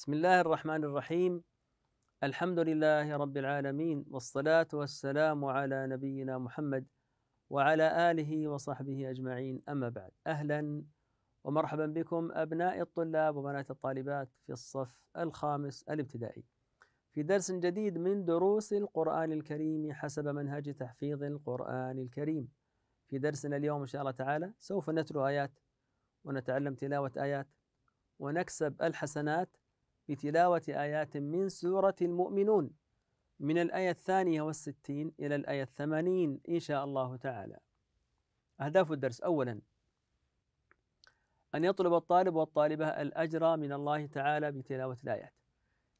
بسم الله الرحمن الرحيم الحمد لله رب العالمين والصلاة والسلام على نبينا محمد وعلى آله وصحبه أجمعين أما بعد أهلا ومرحبا بكم أبناء الطلاب وبنات الطالبات في الصف الخامس الابتدائي في درس جديد من دروس القرآن الكريم حسب منهج تحفيظ القرآن الكريم في درسنا اليوم إن شاء الله تعالى سوف نتلو آيات ونتعلم تلاوة آيات ونكسب الحسنات بتلاوة آيات من سورة المؤمنون من الآية الثانية والستين إلى الآية الثمانين إن شاء الله تعالى أهداف الدرس أولا أن يطلب الطالب والطالبة الأجر من الله تعالى بتلاوة الآيات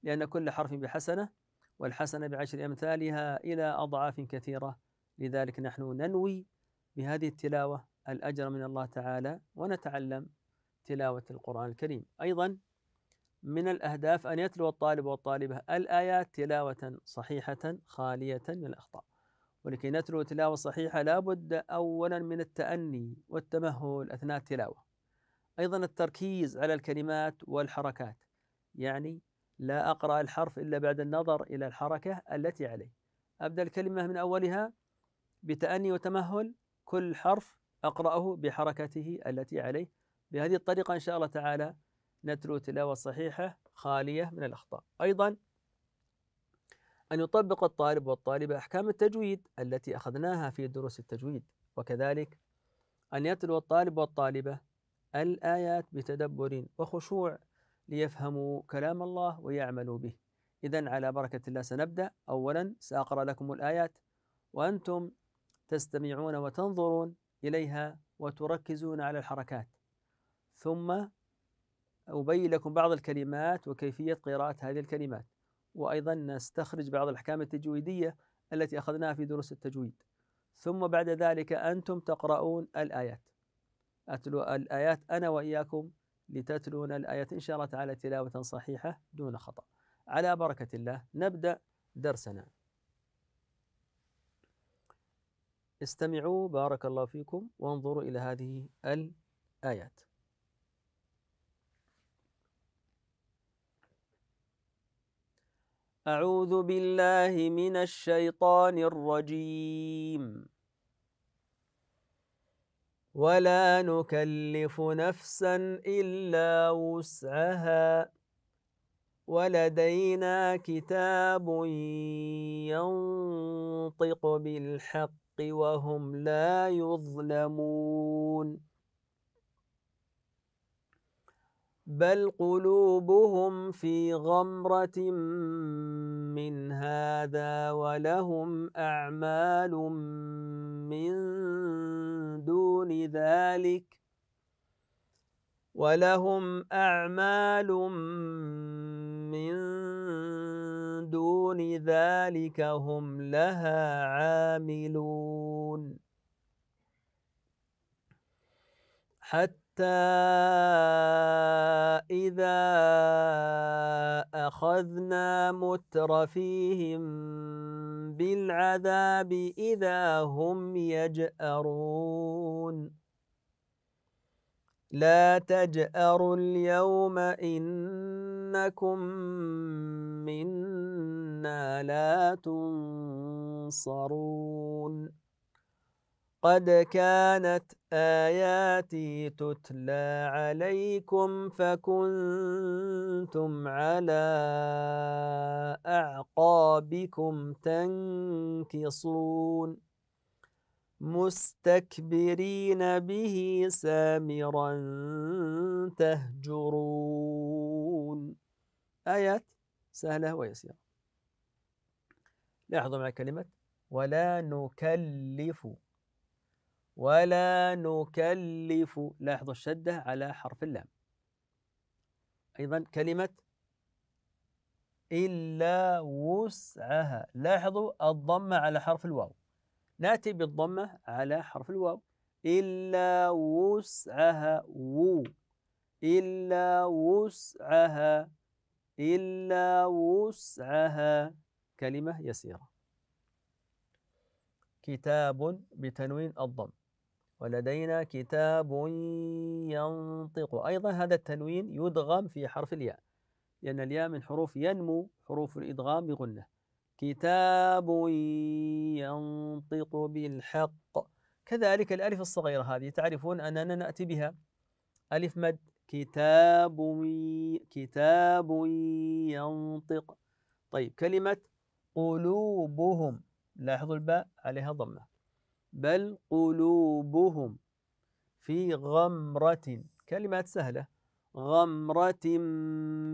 لأن كل حرف بحسنة والحسنة بعشر أمثالها إلى أضعاف كثيرة لذلك نحن ننوي بهذه التلاوة الأجر من الله تعالى ونتعلم تلاوة القرآن الكريم أيضا من الأهداف أن يتلو الطالب والطالبة الآيات تلاوة صحيحة خالية من الأخطاء ولكي نتلو تلاوة صحيحة لابد أولا من التأني والتمهل أثناء التلاوة أيضا التركيز على الكلمات والحركات يعني لا أقرأ الحرف إلا بعد النظر إلى الحركة التي عليه أبدأ الكلمة من أولها بتأني وتمهل كل حرف أقرأه بحركته التي عليه بهذه الطريقة إن شاء الله تعالى نتلو تلاوة صحيحة خالية من الأخطاء أيضا أن يطبق الطالب والطالبة أحكام التجويد التي أخذناها في دروس التجويد وكذلك أن يتلو الطالب والطالبة الآيات بتدبر وخشوع ليفهموا كلام الله ويعملوا به إذا على بركة الله سنبدأ أولا سأقرأ لكم الآيات وأنتم تستمعون وتنظرون إليها وتركزون على الحركات ثم أبين لكم بعض الكلمات وكيفية قراءة هذه الكلمات وأيضا نستخرج بعض الأحكام التجويدية التي أخذناها في دروس التجويد ثم بعد ذلك أنتم تقرؤون الآيات أتلو الآيات أنا وإياكم لتتلون الآيات إن شاء الله تعالى تلاوة صحيحة دون خطأ على بركة الله نبدأ درسنا استمعوا بارك الله فيكم وانظروا إلى هذه الآيات أعوذ بالله من الشيطان الرجيم ولا نكلف نفسا إلا وسعها ولدينا كتاب ينطق بالحق وهم لا يظلمون بل قلوبهم في غمرة من هذا ولهم أعمال من دون ذلك ولهم أعمال من دون ذلك هم لها عاملون حتى حتى إذا أخذنا مترفيهم بالعذاب إذا هم يجأرون لا تجأروا اليوم إنكم منا لا تنصرون قد كانت آياتي تتلى عليكم فكنتم على أعقابكم تنكصون مستكبرين به سامرا تهجرون آيات سهلة ويسيرة لاحظوا مع كلمة ولا نكلف ولا نكلف لاحظوا الشدة على حرف اللام أيضا كلمة إلا وسعها لاحظوا الضمة على حرف الواو نأتي بالضمة على حرف الواو إلا وسعها وو إلا وسعها إلا وسعها كلمة يسيرة كتاب بتنوين الضم ولدينا كتاب ينطق أيضا هذا التنوين يدغم في حرف الياء لأن الياء من حروف ينمو حروف الإدغام بغنة كتاب ينطق بالحق كذلك الألف الصغيرة هذه تعرفون أننا نأتي بها ألف مد كتاب كتاب ينطق طيب كلمة قلوبهم لاحظوا الباء عليها ضمة بل قلوبهم في غمرة كلمات سهلة غمرة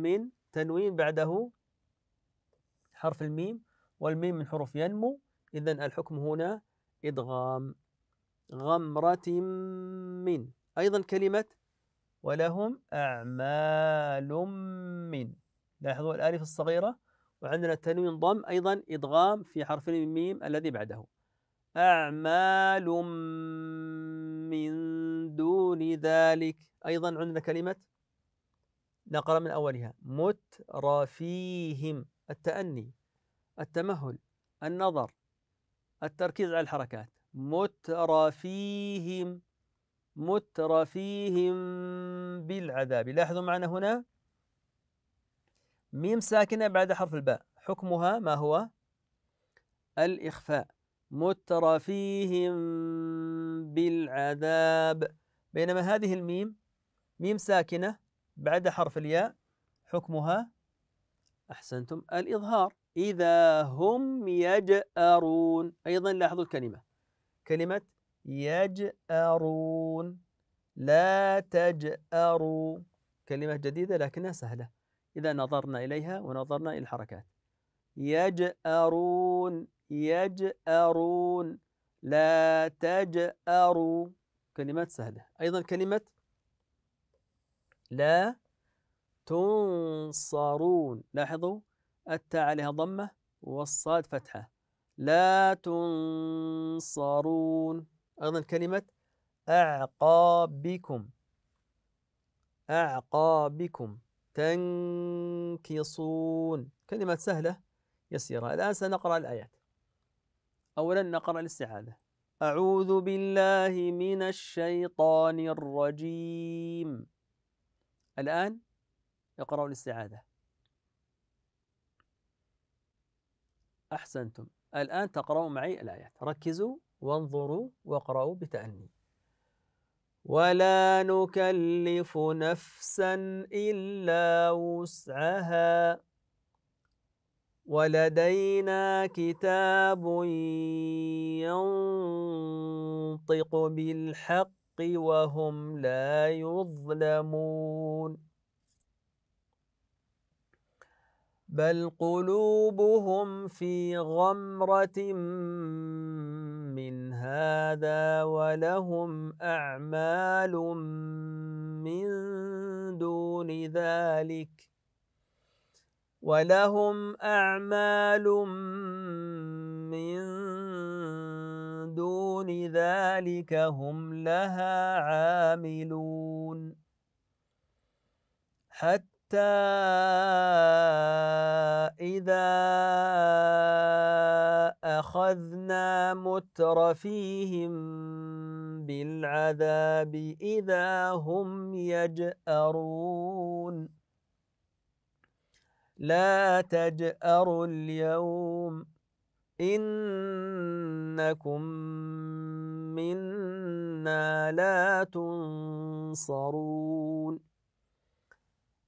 من تنوين بعده حرف الميم والميم من حروف ينمو إذا الحكم هنا إدغام غمرة من أيضا كلمة ولهم أعمال من لاحظوا الألف الصغيرة وعندنا التنوين ضم أيضا إدغام في حرف الميم الذي بعده أعمال من دون ذلك أيضا عندنا كلمة نقرأ من أولها مترفيهم التأني التمهل النظر التركيز على الحركات مترفيهم مترفيهم بالعذاب لاحظوا معنا هنا ميم ساكنة بعد حرف الباء حكمها ما هو الإخفاء مترفيهم بالعذاب بينما هذه الميم ميم ساكنة بعد حرف الياء حكمها أحسنتم الإظهار إذا هم يجأرون أيضا لاحظوا الكلمة كلمة يجأرون لا تجأروا كلمة جديدة لكنها سهلة إذا نظرنا إليها ونظرنا إلى الحركات يجأرون يجأرون لا تجأروا كلمات سهلة أيضا كلمة لا تنصرون لاحظوا التاء عليها ضمة والصاد فتحة لا تنصرون أيضا كلمة أعقابكم أعقابكم تنكصون كلمات سهلة يسيرا الآن سنقرأ الآيات أولا نقرأ الاستعاذة أعوذ بالله من الشيطان الرجيم الآن اقرأوا الاستعاذة أحسنتم الآن تقرأوا معي الآيات ركزوا وانظروا واقرأوا بتأني ولا نكلف نفسا إلا وسعها ولدينا كتاب ينطق بالحق وهم لا يظلمون بل قلوبهم في غمرة من هذا ولهم أعمال من دون ذلك ۖ ولهم أعمال من دون ذلك هم لها عاملون حتى إذا أخذنا مترفيهم بالعذاب إذا هم يجأرون لا تجأروا اليوم إنكم منا لا تنصرون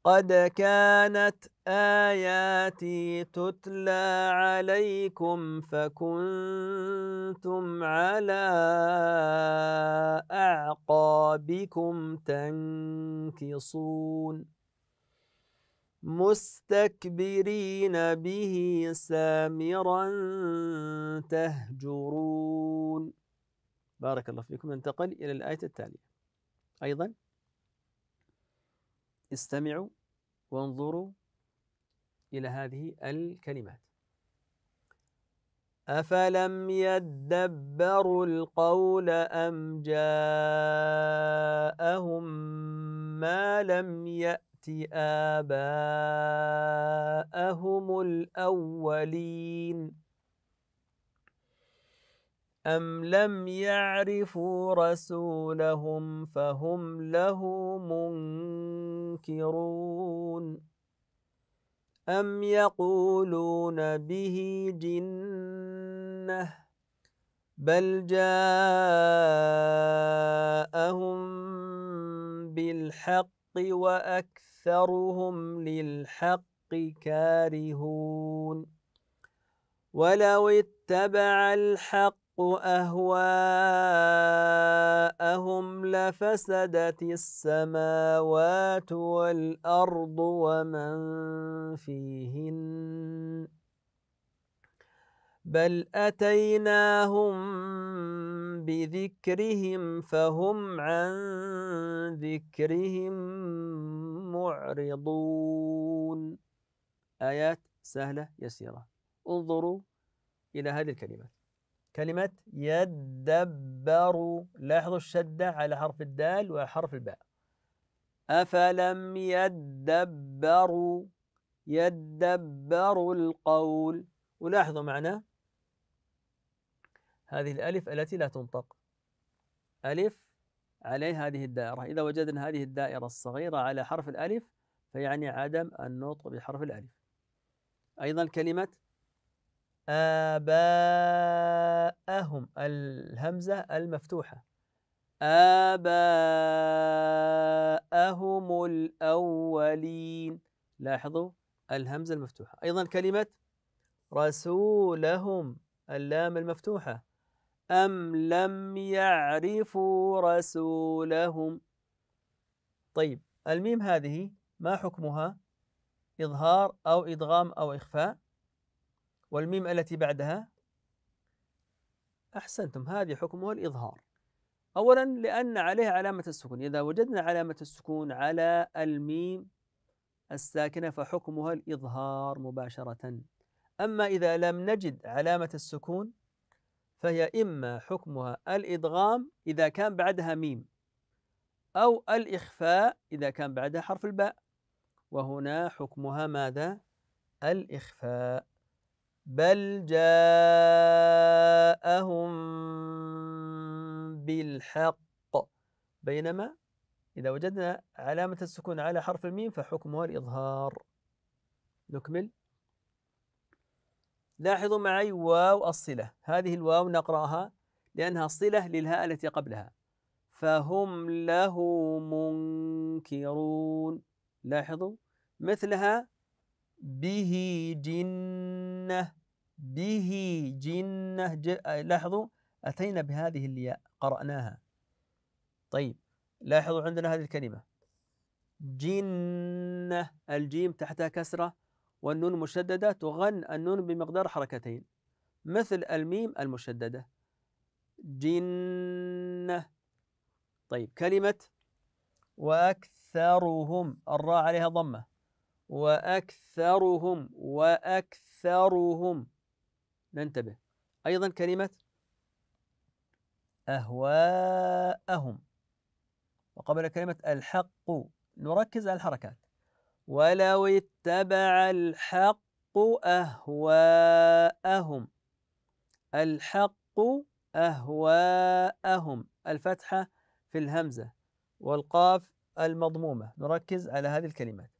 قد كانت آياتي تتلى عليكم فكنتم على أعقابكم تنكصون مستكبرين به سامرا تهجرون بارك الله فيكم ننتقل إلى الآية التالية أيضا استمعوا وانظروا إلى هذه الكلمات أفلم يدبروا القول أم جاءهم ما لم يأت يأت آباءهم الأولين أم لم يعرفوا رسولهم فهم له منكرون أم يقولون به جنة بل جاءهم بالحق وأكثرهم للحق كارهون ولو اتبع الحق أهواءهم لفسدت السماوات والأرض ومن فيهن بل أتيناهم بذكرهم فهم عن ذكرهم معرضون آيات سهلة يسيرة انظروا إلى هذه الكلمات كلمة يدبر لاحظوا الشدة على حرف الدال وحرف الباء أفلم يدبروا يدبروا القول ولاحظوا معناه هذه الألف التي لا تنطق ألف عليه هذه الدائرة إذا وجدنا هذه الدائرة الصغيرة على حرف الألف فيعني عدم النطق بحرف الألف أيضا كلمة آباءهم الهمزة المفتوحة آباءهم الأولين لاحظوا الهمزة المفتوحة أيضا كلمة رسولهم اللام المفتوحة أم لم يعرفوا رسولهم طيب الميم هذه ما حكمها إظهار أو إدغام أو إخفاء والميم التي بعدها أحسنتم هذه حكمها الإظهار أولا لأن عليها علامة السكون إذا وجدنا علامة السكون على الميم الساكنة فحكمها الإظهار مباشرة أما إذا لم نجد علامة السكون فهي إما حكمها الإدغام إذا كان بعدها ميم أو الإخفاء إذا كان بعدها حرف الباء وهنا حكمها ماذا؟ الإخفاء بل جاءهم بالحق بينما إذا وجدنا علامة السكون على حرف الميم فحكمها الإظهار نكمل لاحظوا معي واو الصلة هذه الواو نقرأها لأنها صلة للهاء التي قبلها فهم له منكرون لاحظوا مثلها به جنة به جنة ج... لاحظوا أتينا بهذه الياء قرأناها طيب لاحظوا عندنا هذه الكلمة جنة الجيم تحتها كسرة والنون المشددة تغن النون بمقدار حركتين مثل الميم المشددة جنة طيب كلمة وأكثرهم الراء عليها ضمة وأكثرهم وأكثرهم ننتبه أيضا كلمة أهواءهم وقبل كلمة الحق نركز على الحركات ولو اتبع الحق أهواءهم الحق أهواءهم الفتحة في الهمزة والقاف المضمومة نركز على هذه الكلمات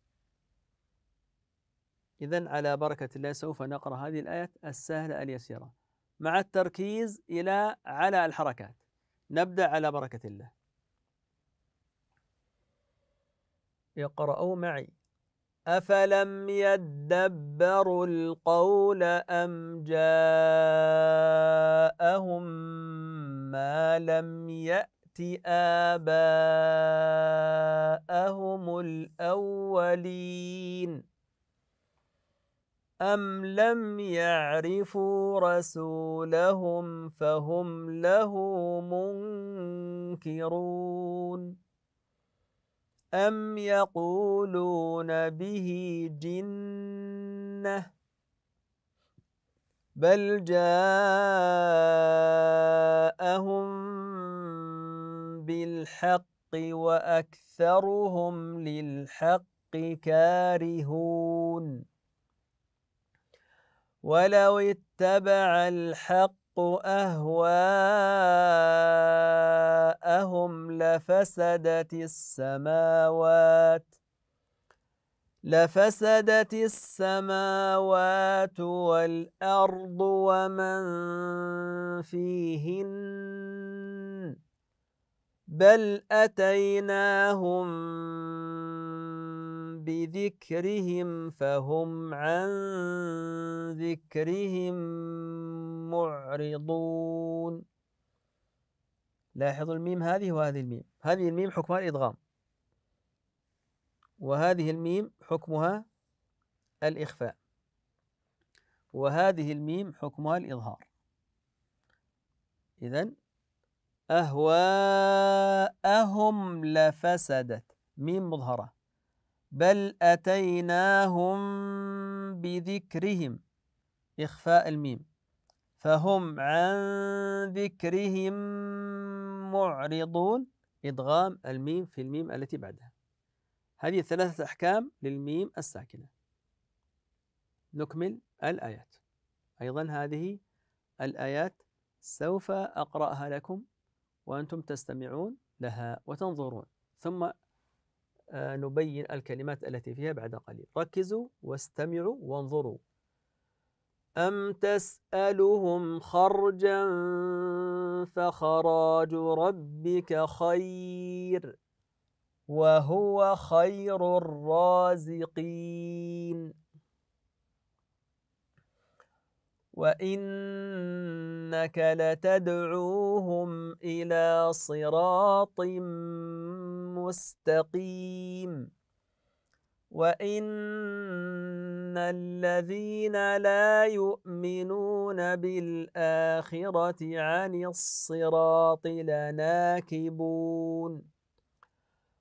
إذا على بركة الله سوف نقرأ هذه الآية السهلة اليسيرة مع التركيز إلى على الحركات نبدأ على بركة الله اقرأوا معي أَفَلَمْ يَدَّبَّرُوا الْقَوْلَ أَمْ جَاءَهُمْ مَا لَمْ يَأْتِ آبَاءَهُمُ الْأَوَّلِينَ أَمْ لَمْ يَعْرِفُوا رَسُولَهُمْ فَهُمْ لَهُ مُنْكِرُونَ أَمْ يَقُولُونَ بِهِ جِنَّةٌ بَلْ جَاءَهُمْ بِالْحَقِّ وَأَكْثَرُهُمْ لِلْحَقِّ كَارِهُونَ وَلَوْ اتَّبَعَ الْحَقِّ الحق أهواءهم لفسدت السماوات لفسدت السماوات والأرض ومن فيهن بل أتيناهم بذكرهم فهم عن ذكرهم معرضون لاحظوا الميم هذه وهذه الميم هذه الميم حكمها الإدغام وهذه الميم حكمها الإخفاء وهذه الميم حكمها الإظهار إذا أهواءهم لفسدت ميم مظهرة بل أتيناهم بذكرهم إخفاء الميم فهم عن ذكرهم معرضون إدغام الميم في الميم التي بعدها هذه ثلاثة أحكام للميم الساكنة نكمل الآيات أيضا هذه الآيات سوف أقرأها لكم وأنتم تستمعون لها وتنظرون ثم آه، نبين الكلمات التي فيها بعد قليل ركزوا واستمعوا وانظروا أم تسألهم خرجا فخراج ربك خير وهو خير الرازقين وإنك لتدعوهم إلى صراط مستقيم وان الذين لا يؤمنون بالاخره عن الصراط لناكبون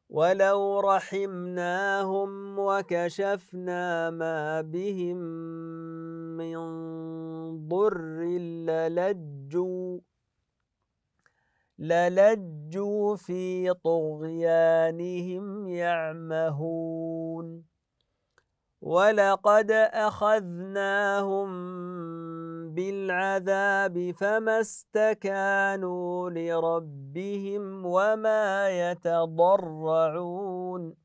ولو رحمناهم وكشفنا ما بهم من ضر للجوا للجوا في طغيانهم يعمهون ولقد أخذناهم بالعذاب فما استكانوا لربهم وما يتضرعون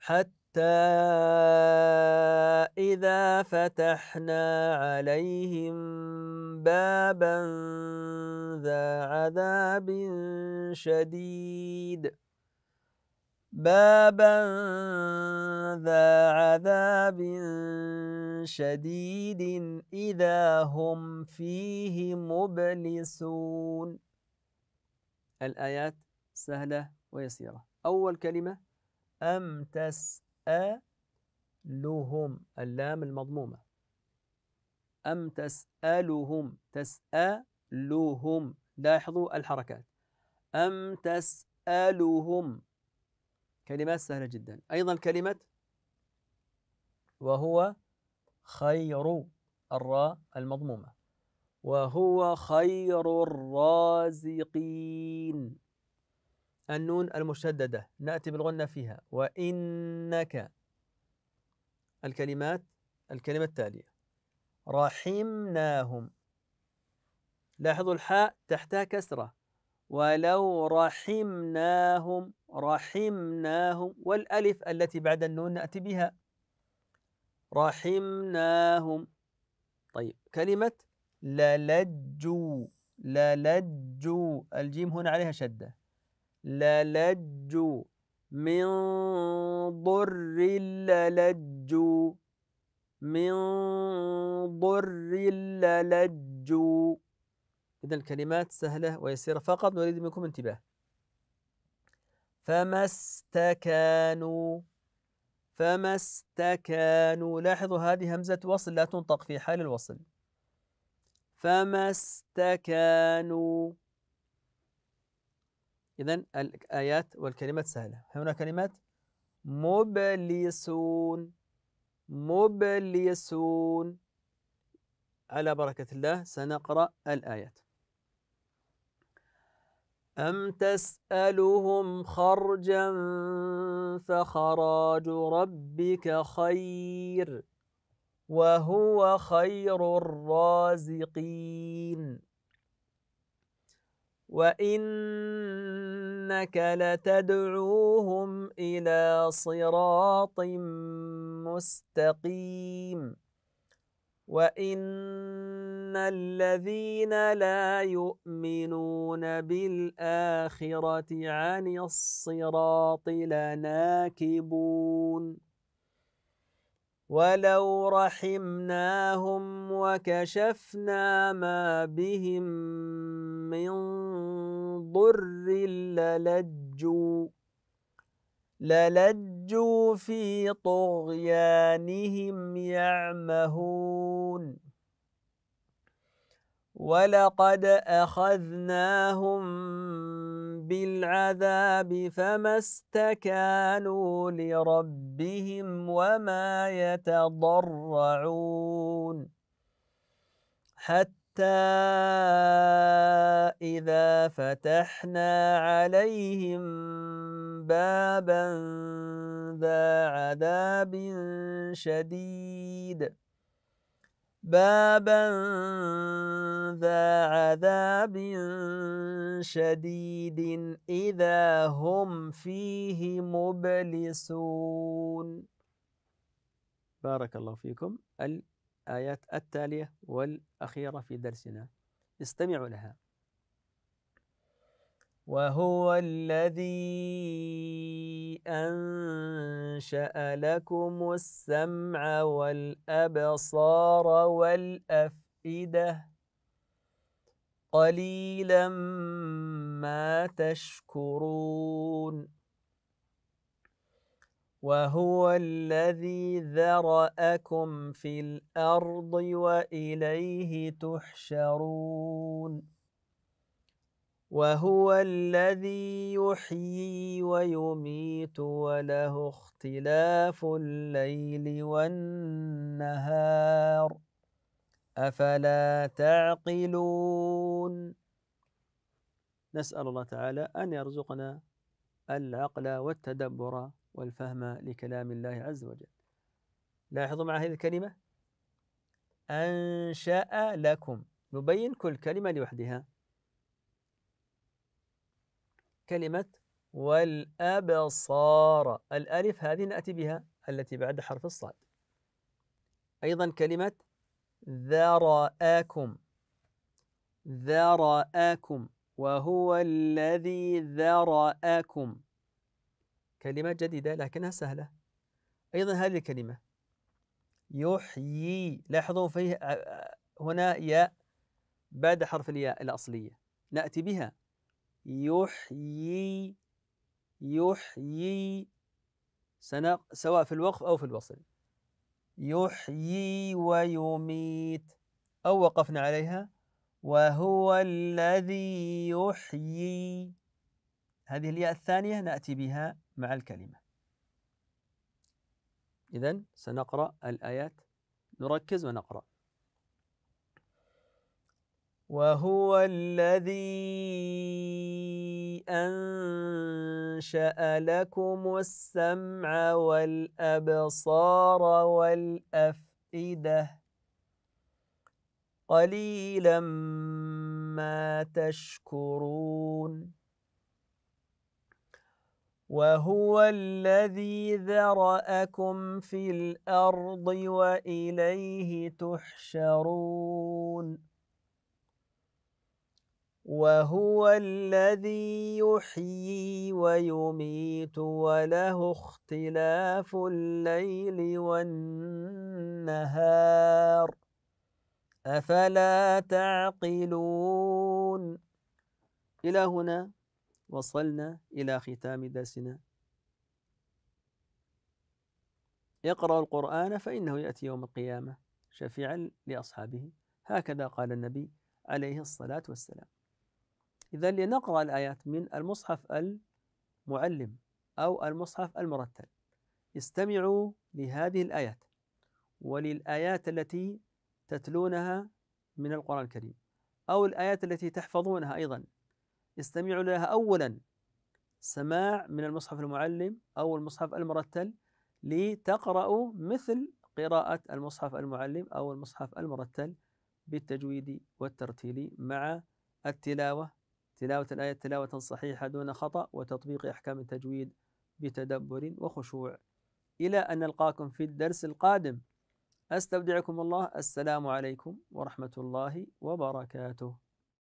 حتى حتى إذا فتحنا عليهم بابا ذا عذاب شديد بابا ذا عذاب شديد إذا هم فيه مبلسون الآيات سهلة ويسيرة أول كلمة أم تسأل تسألهم اللام المضمومة أم تسألهم تسألهم لاحظوا الحركات أم تسألهم كلمات سهلة جدا أيضا كلمة وهو خير الراء المضمومة وهو خير الرازقين النون المشددة نأتي بالغنة فيها وإنك الكلمات الكلمة التالية رحمناهم لاحظوا الحاء تحتها كسرة ولو رحمناهم رحمناهم والألف التي بعد النون نأتي بها رحمناهم طيب كلمة للجوا للجوا الجيم هنا عليها شدة للجوا من ضر للجوا من ضر للجوا إذا الكلمات سهلة ويسيرة فقط نريد منكم انتباه فما استكانوا فما استكانوا لاحظوا هذه همزة وصل لا تنطق في حال الوصل فما استكانوا إذا الآيات والكلمات سهلة هنا كلمات مبلسون مبلسون على بركة الله سنقرأ الآيات أم تسألهم خرجا فخراج ربك خير وهو خير الرازقين وَإِنَّكَ لَتَدْعُوهُمْ إِلَى صِرَاطٍ مُسْتَقِيمٍ وَإِنَّ الَّذِينَ لَا يُؤْمِنُونَ بِالْآخِرَةِ عَنِ الصِّرَاطِ لَنَاكِبُونَ ولو رحمناهم وكشفنا ما بهم من ضر للجوا للجوا في طغيانهم يعمهون ولقد أخذناهم بالعذاب فما استكانوا لربهم وما يتضرعون حتى إذا فتحنا عليهم بابا ذا عذاب شديد بابا ذا عذاب شديد إذا هم فيه مبلسون بارك الله فيكم الآيات التالية والأخيرة في درسنا استمعوا لها وهو الذي أنشأ لكم السمع والأبصار والأفئدة قليلا ما تشكرون وهو الذي ذرأكم في الأرض وإليه تحشرون وهو الذي يحيي ويميت وله اختلاف الليل والنهار افلا تعقلون نسال الله تعالى ان يرزقنا العقل والتدبر والفهم لكلام الله عز وجل لاحظوا مع هذه الكلمه انشا لكم نبين كل كلمه لوحدها كلمة والأبصار الألف هذه نأتي بها التي بعد حرف الصاد أيضا كلمة ذرآكم ذرآكم وهو الذي ذرآكم كلمة جديدة لكنها سهلة أيضا هذه الكلمة يحيي لاحظوا فيه آه، آه، هنا ياء بعد حرف الياء الأصلية نأتي بها يحيي يحيي سواء في الوقف أو في الوصل يحيي ويميت أو وقفنا عليها وهو الذي يحيي هذه الياء الثانية نأتي بها مع الكلمة إذا سنقرأ الآيات نركز ونقرأ وهو الذي أنشأ لكم السمع والأبصار والأفئدة قليلا ما تشكرون وهو الذي ذرأكم في الأرض وإليه تحشرون وهو الذي يحيي ويميت وله اختلاف الليل والنهار أفلا تعقلون إلى هنا وصلنا إلى ختام درسنا اقرا القرآن فإنه يأتي يوم القيامة شفيعا لأصحابه هكذا قال النبي عليه الصلاة والسلام إذا لنقرأ الآيات من المصحف المعلم أو المصحف المرتل استمعوا لهذه الآيات وللآيات التي تتلونها من القرآن الكريم أو الآيات التي تحفظونها أيضا استمعوا لها أولا سماع من المصحف المعلم أو المصحف المرتل لتقرأوا مثل قراءة المصحف المعلم أو المصحف المرتل بالتجويد والترتيل مع التلاوة تلاوة الآية تلاوة صحيحة دون خطأ وتطبيق أحكام التجويد بتدبر وخشوع إلى أن نلقاكم في الدرس القادم أستودعكم الله السلام عليكم ورحمة الله وبركاته